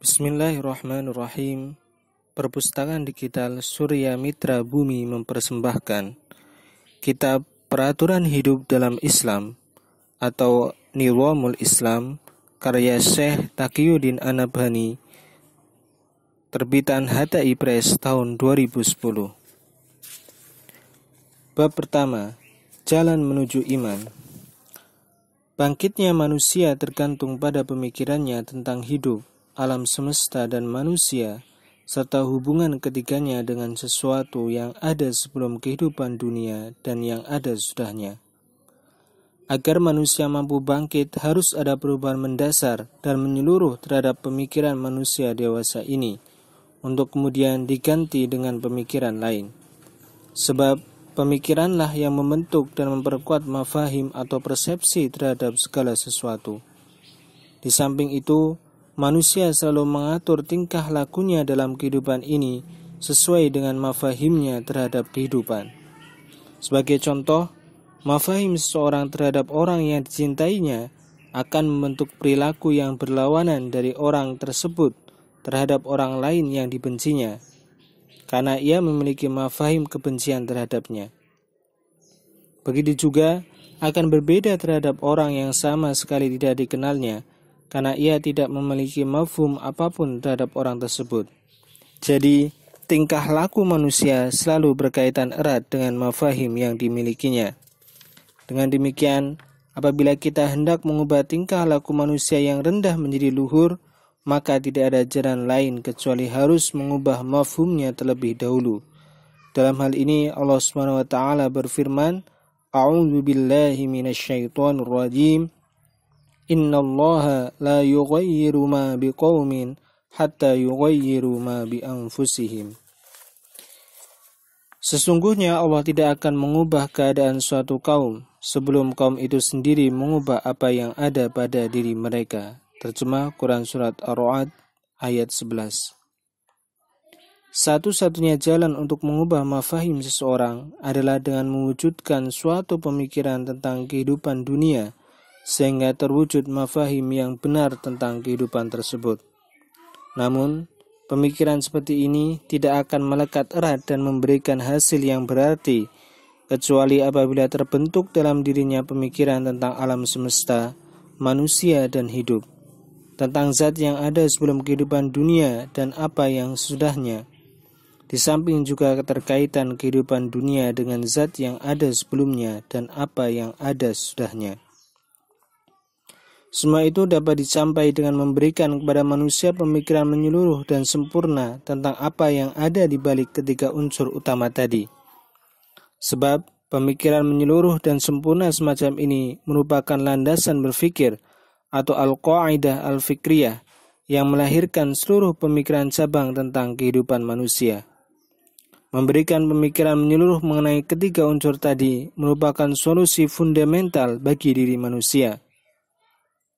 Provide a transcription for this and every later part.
Bismillahirrahmanirrahim. Perpustakaan Digital Surya Mitra Bumi mempersembahkan Kitab Peraturan Hidup dalam Islam atau Niwamul Islam karya Syekh Taqiyuddin Anabhani terbitan Hatta Press tahun 2010. Bab pertama, Jalan menuju iman. Bangkitnya manusia tergantung pada pemikirannya tentang hidup alam semesta dan manusia, serta hubungan ketiganya dengan sesuatu yang ada sebelum kehidupan dunia dan yang ada sudahnya. Agar manusia mampu bangkit, harus ada perubahan mendasar dan menyeluruh terhadap pemikiran manusia dewasa ini, untuk kemudian diganti dengan pemikiran lain. Sebab pemikiranlah yang membentuk dan memperkuat mafahim atau persepsi terhadap segala sesuatu. Di samping itu, Manusia selalu mengatur tingkah lakunya dalam kehidupan ini sesuai dengan mafahimnya terhadap kehidupan. Sebagai contoh, mafahim seseorang terhadap orang yang dicintainya akan membentuk perilaku yang berlawanan dari orang tersebut terhadap orang lain yang dibencinya, karena ia memiliki mafahim kebencian terhadapnya. Begitu juga akan berbeda terhadap orang yang sama sekali tidak dikenalnya, karena ia tidak memiliki mafhum apapun terhadap orang tersebut. Jadi, tingkah laku manusia selalu berkaitan erat dengan mafahim yang dimilikinya. Dengan demikian, apabila kita hendak mengubah tingkah laku manusia yang rendah menjadi luhur, maka tidak ada jalan lain kecuali harus mengubah mafhumnya terlebih dahulu. Dalam hal ini Allah SWT wa taala berfirman, A'udzu billahi minasyaitonir innallaha la yughayyiru ma biqaumin hatta yughayyiru ma bi anfusihim Sesungguhnya Allah tidak akan mengubah keadaan suatu kaum sebelum kaum itu sendiri mengubah apa yang ada pada diri mereka. Terjemah Quran Surat Ar-Ra'd ayat 11. Satu-satunya jalan untuk mengubah mafahim seseorang adalah dengan mewujudkan suatu pemikiran tentang kehidupan dunia sehingga terwujud mafahim yang benar tentang kehidupan tersebut. Namun, pemikiran seperti ini tidak akan melekat erat dan memberikan hasil yang berarti, kecuali apabila terbentuk dalam dirinya pemikiran tentang alam semesta, manusia, dan hidup, tentang zat yang ada sebelum kehidupan dunia dan apa yang sudahnya, Di samping juga keterkaitan kehidupan dunia dengan zat yang ada sebelumnya dan apa yang ada sudahnya. Semua itu dapat dicapai dengan memberikan kepada manusia pemikiran menyeluruh dan sempurna tentang apa yang ada di balik ketiga unsur utama tadi. Sebab pemikiran menyeluruh dan sempurna semacam ini merupakan landasan berpikir atau al-qaidah al-fikriyah yang melahirkan seluruh pemikiran cabang tentang kehidupan manusia. Memberikan pemikiran menyeluruh mengenai ketiga unsur tadi merupakan solusi fundamental bagi diri manusia.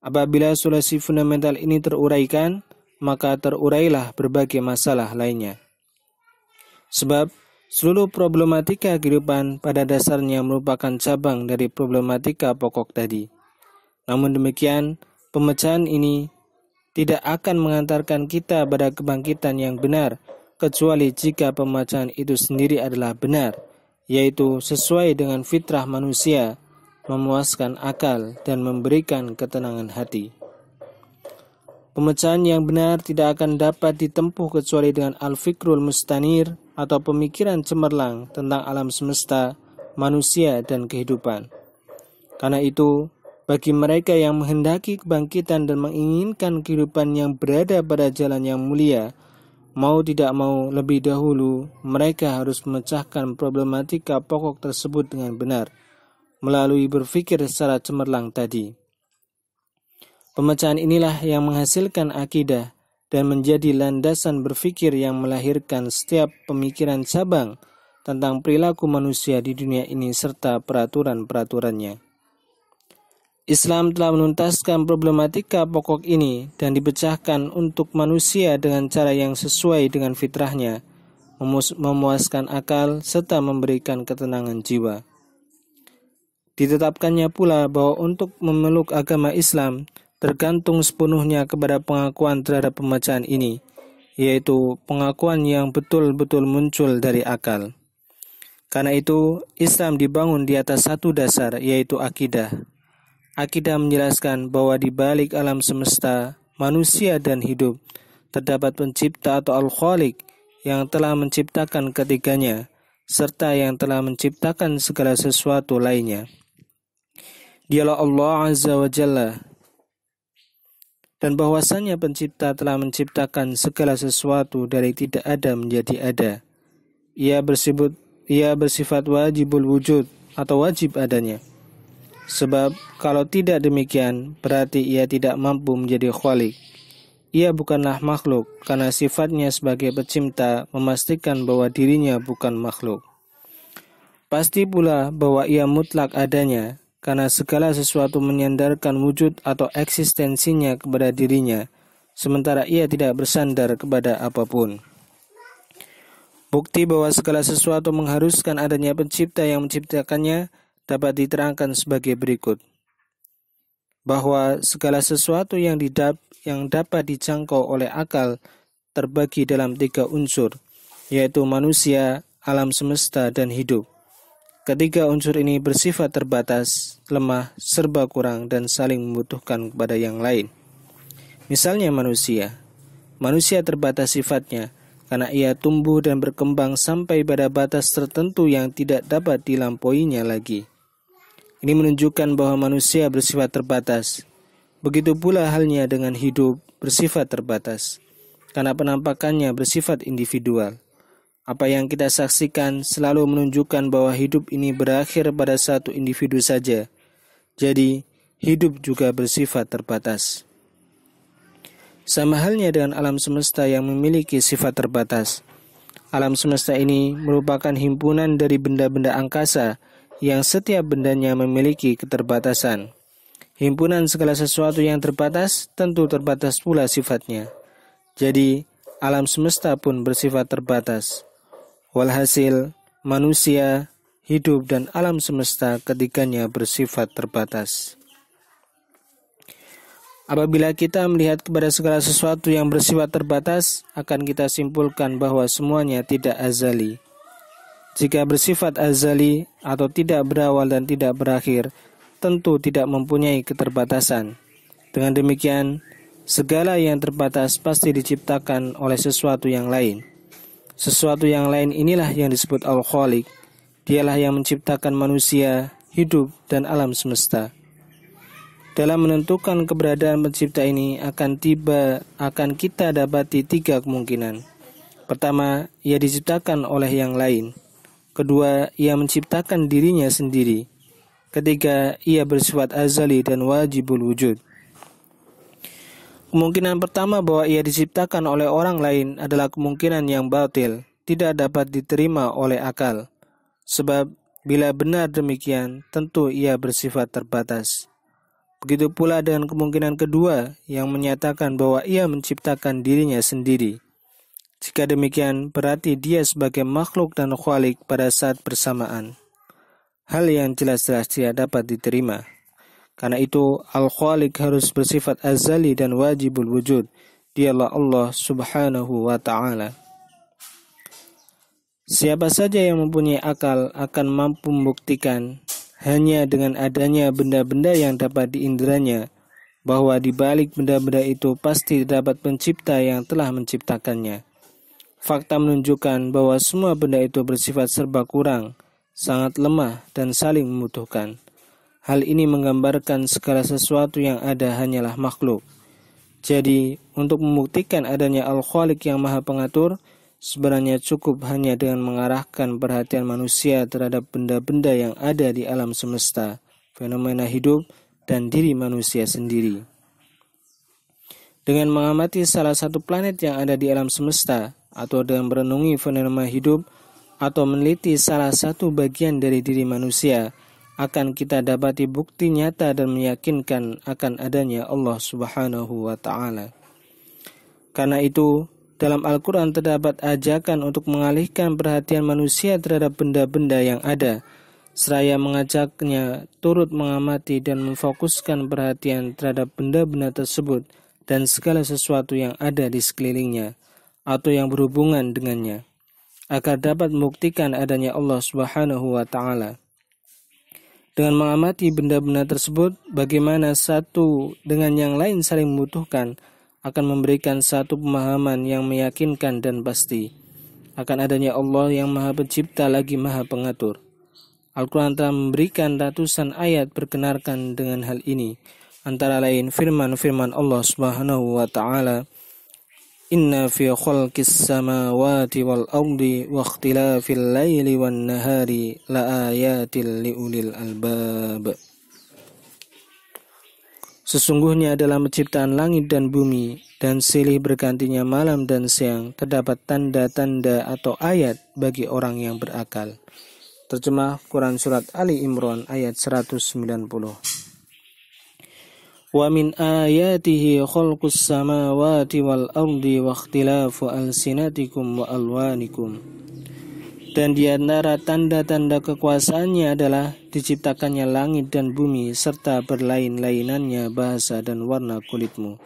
Apabila solusi fundamental ini teruraikan, maka terurailah berbagai masalah lainnya. Sebab seluruh problematika kehidupan pada dasarnya merupakan cabang dari problematika pokok tadi. Namun demikian, pemecahan ini tidak akan mengantarkan kita pada kebangkitan yang benar kecuali jika pemecahan itu sendiri adalah benar, yaitu sesuai dengan fitrah manusia memuaskan akal, dan memberikan ketenangan hati. Pemecahan yang benar tidak akan dapat ditempuh kecuali dengan al-fikrul mustanir atau pemikiran cemerlang tentang alam semesta, manusia, dan kehidupan. Karena itu, bagi mereka yang menghendaki kebangkitan dan menginginkan kehidupan yang berada pada jalan yang mulia, mau tidak mau lebih dahulu mereka harus memecahkan problematika pokok tersebut dengan benar melalui berpikir secara cemerlang tadi. Pemecahan inilah yang menghasilkan akidah dan menjadi landasan berpikir yang melahirkan setiap pemikiran cabang tentang perilaku manusia di dunia ini serta peraturan-peraturannya. Islam telah menuntaskan problematika pokok ini dan dipecahkan untuk manusia dengan cara yang sesuai dengan fitrahnya, memuaskan akal, serta memberikan ketenangan jiwa. Ditetapkannya pula bahwa untuk memeluk agama Islam tergantung sepenuhnya kepada pengakuan terhadap pemecahan ini, yaitu pengakuan yang betul-betul muncul dari akal. Karena itu, Islam dibangun di atas satu dasar, yaitu akidah. Akidah menjelaskan bahwa di balik alam semesta, manusia dan hidup, terdapat pencipta atau Al-Khalik yang telah menciptakan ketiganya, serta yang telah menciptakan segala sesuatu lainnya dialah Allah Azza wa Jalla dan bahwasannya pencipta telah menciptakan segala sesuatu dari tidak ada menjadi ada. Ia bersifat, ia bersifat wajibul wujud atau wajib adanya. Sebab kalau tidak demikian, berarti ia tidak mampu menjadi khalik. Ia bukanlah makhluk, karena sifatnya sebagai pencipta memastikan bahwa dirinya bukan makhluk. Pasti pula bahwa ia mutlak adanya, karena segala sesuatu menyandarkan wujud atau eksistensinya kepada dirinya, sementara ia tidak bersandar kepada apapun. Bukti bahwa segala sesuatu mengharuskan adanya pencipta yang menciptakannya dapat diterangkan sebagai berikut. Bahwa segala sesuatu yang, didap yang dapat dijangkau oleh akal terbagi dalam tiga unsur, yaitu manusia, alam semesta, dan hidup. Ketiga unsur ini bersifat terbatas, lemah, serba kurang, dan saling membutuhkan kepada yang lain. Misalnya manusia. Manusia terbatas sifatnya, karena ia tumbuh dan berkembang sampai pada batas tertentu yang tidak dapat dilampauinya lagi. Ini menunjukkan bahwa manusia bersifat terbatas. Begitu pula halnya dengan hidup bersifat terbatas, karena penampakannya bersifat individual. Apa yang kita saksikan selalu menunjukkan bahwa hidup ini berakhir pada satu individu saja. Jadi, hidup juga bersifat terbatas. Sama halnya dengan alam semesta yang memiliki sifat terbatas. Alam semesta ini merupakan himpunan dari benda-benda angkasa yang setiap bendanya memiliki keterbatasan. Himpunan segala sesuatu yang terbatas tentu terbatas pula sifatnya. Jadi, alam semesta pun bersifat terbatas. Walhasil, manusia, hidup, dan alam semesta ketiganya bersifat terbatas. Apabila kita melihat kepada segala sesuatu yang bersifat terbatas, akan kita simpulkan bahwa semuanya tidak azali. Jika bersifat azali atau tidak berawal dan tidak berakhir, tentu tidak mempunyai keterbatasan. Dengan demikian, segala yang terbatas pasti diciptakan oleh sesuatu yang lain sesuatu yang lain inilah yang disebut Al-Khaliq. Dialah yang menciptakan manusia, hidup, dan alam semesta. Dalam menentukan keberadaan pencipta ini akan tiba akan kita dapati tiga kemungkinan. Pertama, ia diciptakan oleh yang lain. Kedua, ia menciptakan dirinya sendiri. Ketiga, ia bersifat azali dan wajibul wujud. Kemungkinan pertama bahwa ia diciptakan oleh orang lain adalah kemungkinan yang batil, tidak dapat diterima oleh akal. Sebab bila benar demikian, tentu ia bersifat terbatas. Begitu pula dengan kemungkinan kedua yang menyatakan bahwa ia menciptakan dirinya sendiri. Jika demikian, berarti dia sebagai makhluk dan khalik pada saat bersamaan. Hal yang jelas-jelas tidak dapat diterima. Karena itu Al-Khaliq harus bersifat azali dan wajibul wujud. Dialah Allah Subhanahu wa taala. Siapa saja yang mempunyai akal akan mampu membuktikan hanya dengan adanya benda-benda yang dapat diindranya, bahwa di balik benda-benda itu pasti terdapat pencipta yang telah menciptakannya. Fakta menunjukkan bahwa semua benda itu bersifat serba kurang, sangat lemah dan saling membutuhkan. Hal ini menggambarkan segala sesuatu yang ada hanyalah makhluk. Jadi, untuk membuktikan adanya Al-Khaliq yang maha pengatur, sebenarnya cukup hanya dengan mengarahkan perhatian manusia terhadap benda-benda yang ada di alam semesta, fenomena hidup, dan diri manusia sendiri. Dengan mengamati salah satu planet yang ada di alam semesta, atau dengan merenungi fenomena hidup, atau meneliti salah satu bagian dari diri manusia, akan kita dapati bukti nyata dan meyakinkan akan adanya Allah Subhanahu wa taala. Karena itu, dalam Al-Qur'an terdapat ajakan untuk mengalihkan perhatian manusia terhadap benda-benda yang ada, seraya mengajaknya turut mengamati dan memfokuskan perhatian terhadap benda-benda tersebut dan segala sesuatu yang ada di sekelilingnya atau yang berhubungan dengannya agar dapat membuktikan adanya Allah Subhanahu wa taala. Dengan mengamati benda-benda tersebut, bagaimana satu dengan yang lain saling membutuhkan, akan memberikan satu pemahaman yang meyakinkan dan pasti akan adanya Allah yang Maha Pencipta lagi Maha Pengatur. Al-Quran telah memberikan ratusan ayat berkenarkan dengan hal ini, antara lain firman-firman Allah Subhanahu wa Ta'ala إن في خلق السماوات والأرض واختلاف الليل والنهار لآيات لأولي الألباب Sesungguhnya adalah penciptaan langit dan bumi dan silih bergantinya malam dan siang terdapat tanda-tanda atau ayat bagi orang yang berakal. Terjemah Quran Surat Ali Imran ayat 190 ومن آياته خلق السماوات والأرض واختلاف ألسنتكم وألوانكم dan di antara tanda-tanda kekuasaannya adalah diciptakannya langit dan bumi serta berlain-lainannya bahasa dan warna kulitmu.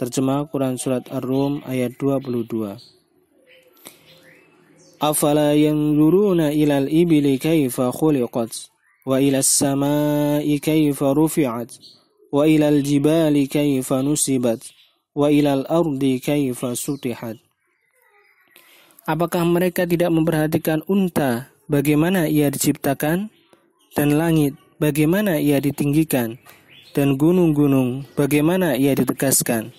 Terjemah Quran Surat Ar-Rum ayat 22 Afala yanzuruna ilal ibili kaifa khuliqat wa ilas samai kaifa rufi'at وإلى الجبال كيف نسبت وإلى الأرض كيف سطحت Apakah mereka tidak memperhatikan unta bagaimana ia diciptakan dan langit bagaimana ia ditinggikan dan gunung-gunung bagaimana ia ditegaskan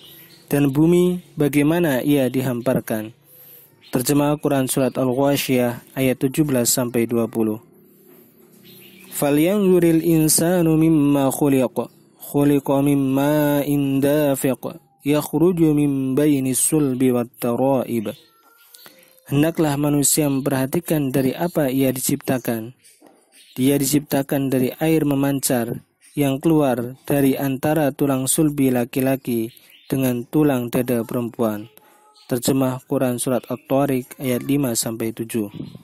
dan bumi bagaimana ia dihamparkan Terjemah Quran surat Al-Ghasyiyah ayat 17 sampai 20 Falyanzuril insanu mimma khuliqa خلق من ماء دافق يخرج من بين السلب والترائب Hendaklah manusia memperhatikan dari apa ia diciptakan. Dia diciptakan dari air memancar yang keluar dari antara tulang sulbi laki-laki dengan tulang dada perempuan. Terjemah Quran Surat At-Tariq ayat 5-7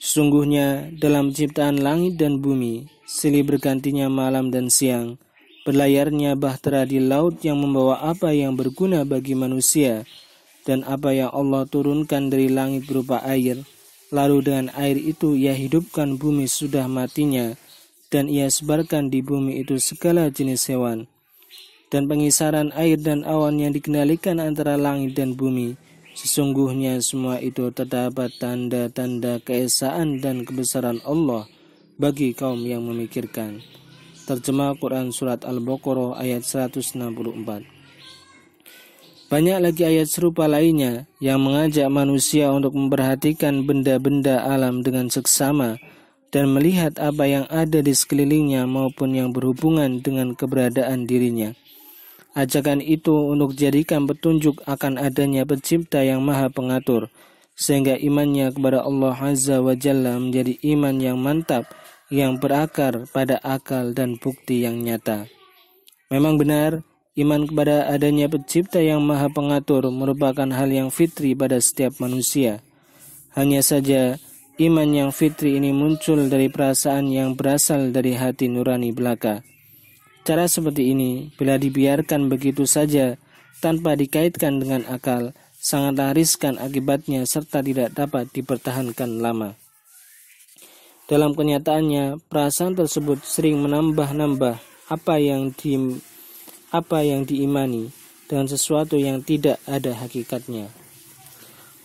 sesungguhnya dalam ciptaan langit dan bumi, silih bergantinya malam dan siang, berlayarnya bahtera di laut yang membawa apa yang berguna bagi manusia, dan apa yang Allah turunkan dari langit berupa air. Lalu dengan air itu ia hidupkan bumi sudah matinya, dan ia sebarkan di bumi itu segala jenis hewan. Dan pengisaran air dan awan yang dikendalikan antara langit dan bumi, Sesungguhnya semua itu terdapat tanda-tanda keesaan dan kebesaran Allah bagi kaum yang memikirkan. Terjemah Quran Surat Al-Baqarah ayat 164 banyak lagi ayat serupa lainnya yang mengajak manusia untuk memperhatikan benda-benda alam dengan seksama dan melihat apa yang ada di sekelilingnya maupun yang berhubungan dengan keberadaan dirinya. Ajakan itu untuk jadikan petunjuk akan adanya pencipta yang maha pengatur, sehingga imannya kepada Allah Azza wa Jalla menjadi iman yang mantap, yang berakar pada akal dan bukti yang nyata. Memang benar, iman kepada adanya pencipta yang maha pengatur merupakan hal yang fitri pada setiap manusia. Hanya saja, iman yang fitri ini muncul dari perasaan yang berasal dari hati nurani belaka. Cara seperti ini, bila dibiarkan begitu saja tanpa dikaitkan dengan akal, sangat riskan akibatnya serta tidak dapat dipertahankan lama. Dalam kenyataannya, perasaan tersebut sering menambah-nambah apa yang di apa yang diimani dengan sesuatu yang tidak ada hakikatnya.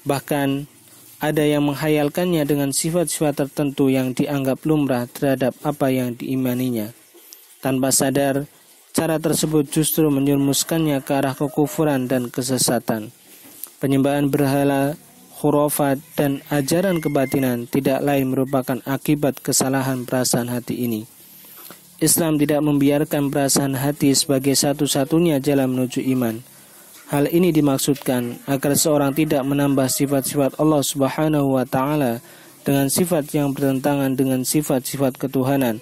Bahkan ada yang menghayalkannya dengan sifat-sifat tertentu yang dianggap lumrah terhadap apa yang diimaninya tanpa sadar, cara tersebut justru menyurmuskannya ke arah kekufuran dan kesesatan. Penyembahan berhala, khurafat, dan ajaran kebatinan tidak lain merupakan akibat kesalahan perasaan hati ini. Islam tidak membiarkan perasaan hati sebagai satu-satunya jalan menuju iman. Hal ini dimaksudkan agar seorang tidak menambah sifat-sifat Allah Subhanahu wa taala dengan sifat yang bertentangan dengan sifat-sifat ketuhanan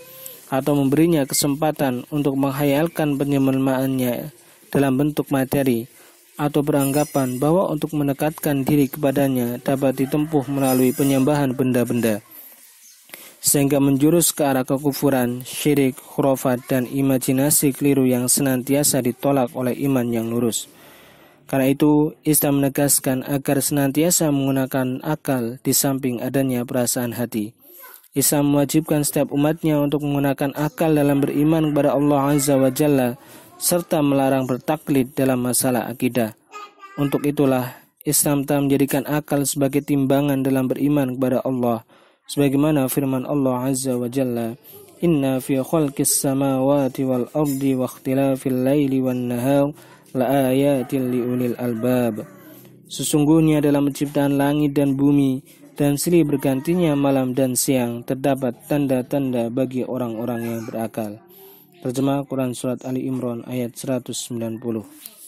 atau memberinya kesempatan untuk menghayalkan penyemelmaannya dalam bentuk materi atau beranggapan bahwa untuk mendekatkan diri kepadanya dapat ditempuh melalui penyembahan benda-benda sehingga menjurus ke arah kekufuran, syirik, khurafat, dan imajinasi keliru yang senantiasa ditolak oleh iman yang lurus. Karena itu, Islam menegaskan agar senantiasa menggunakan akal di samping adanya perasaan hati. Islam mewajibkan setiap umatnya untuk menggunakan akal dalam beriman kepada Allah Azza wa Jalla serta melarang bertaklid dalam masalah akidah. Untuk itulah Islam telah menjadikan akal sebagai timbangan dalam beriman kepada Allah sebagaimana firman Allah Azza wa Jalla Inna fi khalqis samawati wal ardi wa ikhtilafil laili wan nahar la ayatin liulil albab Sesungguhnya dalam penciptaan langit dan bumi dan silih bergantinya malam dan siang terdapat tanda-tanda bagi orang-orang yang berakal. Terjemah Quran Surat Ali Imran ayat 190